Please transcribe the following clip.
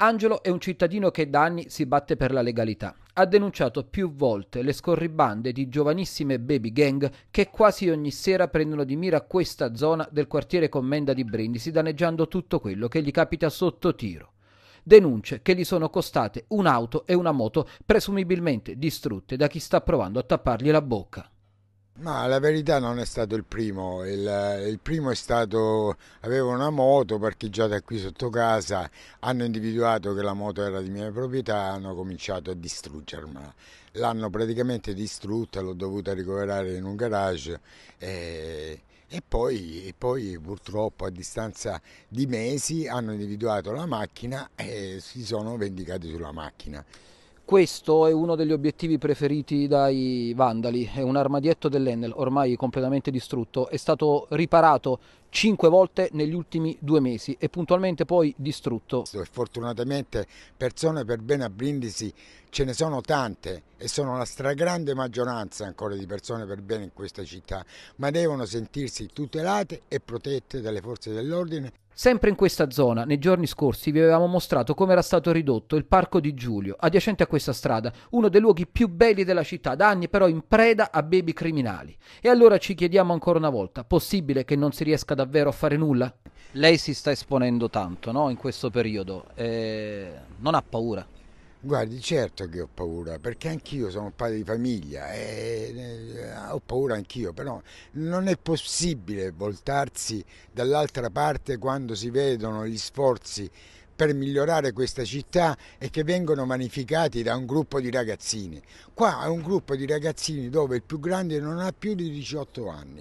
Angelo è un cittadino che da anni si batte per la legalità. Ha denunciato più volte le scorribande di giovanissime baby gang che quasi ogni sera prendono di mira questa zona del quartiere Commenda di Brindisi, danneggiando tutto quello che gli capita sotto tiro. Denunce che gli sono costate un'auto e una moto presumibilmente distrutte da chi sta provando a tappargli la bocca. Ma la verità non è stato il primo, il, il primo è stato, avevo una moto parcheggiata qui sotto casa, hanno individuato che la moto era di mia proprietà, hanno cominciato a distruggermela, l'hanno praticamente distrutta, l'ho dovuta ricoverare in un garage e, e, poi, e poi purtroppo a distanza di mesi hanno individuato la macchina e si sono vendicati sulla macchina. Questo è uno degli obiettivi preferiti dai vandali, è un armadietto dell'Ennel ormai completamente distrutto, è stato riparato 5 volte negli ultimi due mesi e puntualmente poi distrutto. Fortunatamente persone per bene a Brindisi ce ne sono tante e sono la stragrande maggioranza ancora di persone per bene in questa città, ma devono sentirsi tutelate e protette dalle forze dell'ordine. Sempre in questa zona, nei giorni scorsi, vi avevamo mostrato come era stato ridotto il Parco di Giulio, adiacente a questa strada, uno dei luoghi più belli della città, da anni però in preda a baby criminali. E allora ci chiediamo ancora una volta, possibile che non si riesca davvero a fare nulla? Lei si sta esponendo tanto, no? in questo periodo. Eh, non ha paura? Guardi, certo che ho paura, perché anch'io sono un padre di famiglia e ho paura anch'io, però non è possibile voltarsi dall'altra parte quando si vedono gli sforzi per migliorare questa città e che vengono vanificati da un gruppo di ragazzini. Qua è un gruppo di ragazzini dove il più grande non ha più di 18 anni.